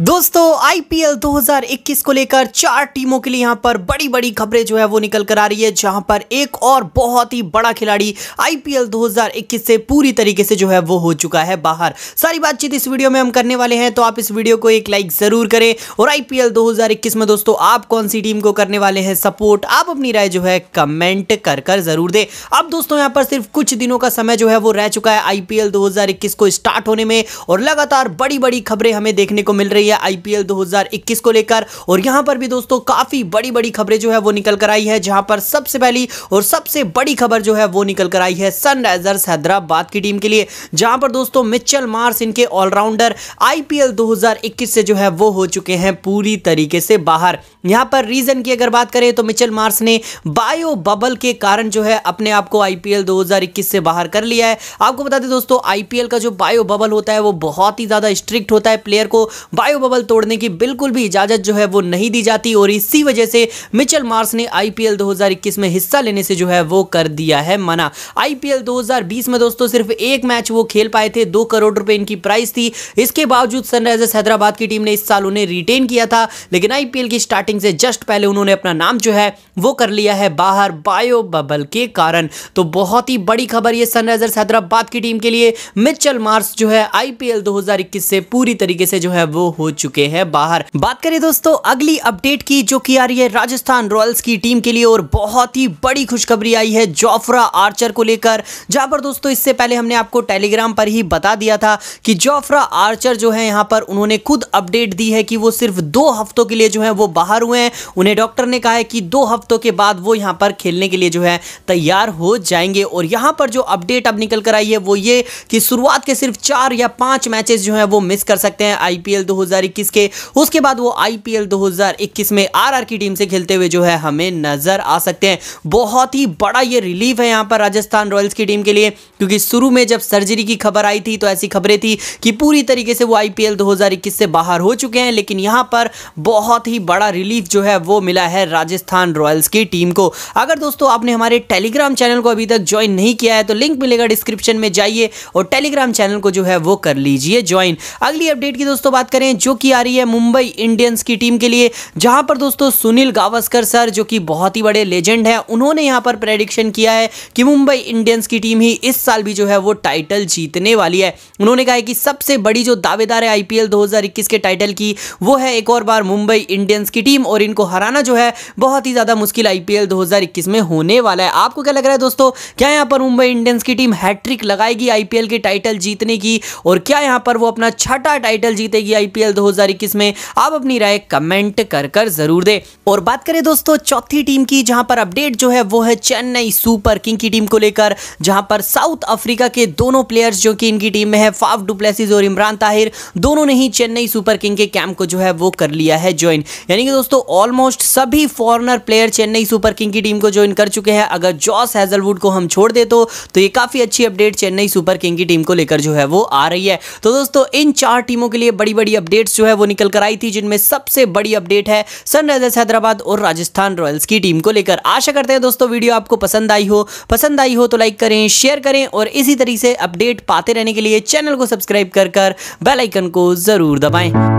दोस्तों आईपीएल 2021 को लेकर चार टीमों के लिए यहां पर बड़ी बड़ी खबरें जो है वो निकल कर आ रही है जहां पर एक और बहुत ही बड़ा खिलाड़ी आईपीएल 2021 से पूरी तरीके से जो है वो हो चुका है बाहर सारी बातचीत इस वीडियो में हम करने वाले हैं तो आप इस वीडियो को एक लाइक जरूर करें और आईपीएल दो में दोस्तों आप कौन सी टीम को करने वाले हैं सपोर्ट आप अपनी राय जो है कमेंट कर कर जरूर दे अब दोस्तों यहाँ पर सिर्फ कुछ दिनों का समय जो है वो रह चुका है आईपीएल दो को स्टार्ट होने में और लगातार बड़ी बड़ी खबरें हमें देखने को मिल रही रही है आईपीएल 2021 को लेकर और यहां पर भी दोस्तों काफी बड़ी बड़ी खबरें जो है वो निकल कर आई है जहां पर सबसे पहली और सबसे बड़ी खबर जो है वो निकल कर आई है सनराइजर्स हैदराबाद की टीम के लिए जहां पर दोस्तों मिचल मार्स इनके ऑलराउंडर आईपीएल 2021 से जो है वो हो चुके हैं पूरी तरीके से बाहर यहां पर रीजन की अगर बात करें तो मिचल मार्स ने बायो बबल के कारण जो है अपने आप को आईपीएल 2021 से बाहर कर लिया है आपको बता दें दोस्तों आईपीएल का जो बायो बबल होता है वो बहुत ही ज्यादा स्ट्रिक्ट होता है प्लेयर को बायो वायु बबल तोड़ने की बिल्कुल भी इजाजत जो है वो नहीं दी जाती और इसी वजह से मिचल मार्स ने आईपीएल 2021 में हिस्सा लेने से जो है वो कर दिया है मना आईपीएल 2020 में दोस्तों सिर्फ एक मैच वो खेल पाए थे दो करोड़ रुपए इनकी प्राइस थी इसके बावजूद सनराइजर्स हैदराबाद की टीम ने इस साल उन्हें रिटेन किया था लेकिन आईपीएल की स्टार्टिंग से जस्ट पहले उन्होंने अपना नाम जो है वो कर लिया है बाहर बायो बबल के कारण तो बहुत ही बड़ी खबर ये सनराइजर्स हैदराबाद की टीम के लिए मिचल मार्स जो है आईपीएल 2021 से पूरी तरीके से जो है वो हो चुके हैं बाहर बात करें दोस्तों अगली अपडेट की जो की आ रही है राजस्थान रॉयल्स की टीम के लिए और बहुत ही बड़ी खुशखबरी आई है जोफ्रा आर्चर को लेकर जहां पर दोस्तों इससे पहले हमने आपको टेलीग्राम पर ही बता दिया था कि जोफ्रा आर्चर जो है यहां पर उन्होंने खुद अपडेट दी है कि वो सिर्फ दो हफ्तों के लिए जो है वो बाहर हुए हैं उन्हें डॉक्टर ने कहा है कि दो हफ्तों के बाद वो यहां पर खेलने के लिए जो है तैयार हो जाएंगे और यहां पर जो अपडेट अब निकल कर आई है वो ये कि शुरुआत के सिर्फ चार या पांच मैचेस जो है वो मिस कर सकते हैं आईपीएल दो 2021 के उसके बाद वो आईपीएल 2021 में आरआर की टीम से खेलते हुए जो है हमें नजर आ सकते हैं बहुत ही बड़ा ये रिलीफ है यहाँ पर राजस्थान रॉयल्स की टीम के लिए क्योंकि शुरू में जब सर्जरी की खबर आई थी तो ऐसी खबरें थी कि पूरी तरीके से वो आईपीएल 2021 से बाहर हो चुके हैं लेकिन यहाँ पर बहुत ही बड़ा रिलीफ जो है वो मिला है राजस्थान रॉयल्स की टीम को अगर दोस्तों आपने हमारे टेलीग्राम चैनल को अभी तक ज्वाइन नहीं किया है तो लिंक मिलेगा डिस्क्रिप्शन में जाइए और टेलीग्राम चैनल को जो है वो कर लीजिए ज्वाइन अगली अपडेट की दोस्तों बात करें जो कि आ रही है मुंबई इंडियंस की टीम के लिए जहां पर दोस्तों सुनील गावस्कर सर जो कि बहुत ही बड़े लेजेंड हैं उन्होंने यहां पर प्रेडिक्शन किया है कि मुंबई इंडियंस की टीम ही इस साल भी जो है वो टाइटल जीतने वाली है उन्होंने कहा है कि सबसे बड़ी जो दावेदार है आईपीएल 2021 के टाइटल की वो है एक और बार मुंबई इंडियंस की टीम और इनको हराना जो है बहुत ही ज़्यादा मुश्किल आईपीएल 2021 में होने वाला है आपको क्या लग रहा है दोस्तों क्या यहाँ पर मुंबई इंडियंस की टीम हैट्रिक लगाएगी आईपीएल के टाइटल जीतने की और क्या यहाँ पर वो अपना छठा टाइटल जीतेगी आईपीएल आईपीएल 2021 में आप अपनी राय कमेंट कर कर जरूर दे और बात करें दोस्तों चौथी टीम की जहां पर अपडेट जो है वो है चेन्नई सुपर किंग की टीम को लेकर जहां पर साउथ अफ्रीका के दोनों प्लेयर्स जो कि इनकी टीम में है फाफ डुप्लेसिस और इमरान ताहिर दोनों ने ही चेन्नई सुपर किंग के कैंप को जो है वो कर लिया है ज्वाइन यानी कि दोस्तों ऑलमोस्ट सभी foreigner player Chennai super king की टीम को ज्वाइन कर चुके हैं अगर जॉस हैजलवुड को हम छोड़ दे तो, तो ये काफी अच्छी अपडेट चेन्नई सुपर किंग की टीम को लेकर जो है वो आ रही है तो दोस्तों इन चार टीमों के लिए बड़ी बड़ी अपडेट अपडेट्स जो है वो निकल कर आई थी जिनमें सबसे बड़ी अपडेट है सनराइजर्स हैदराबाद और राजस्थान रॉयल्स की टीम को लेकर आशा करते हैं दोस्तों वीडियो आपको पसंद आई हो पसंद आई हो तो लाइक करें शेयर करें और इसी तरीके से अपडेट पाते रहने के लिए चैनल को सब्सक्राइब कर कर बेलाइकन को जरूर दबाएं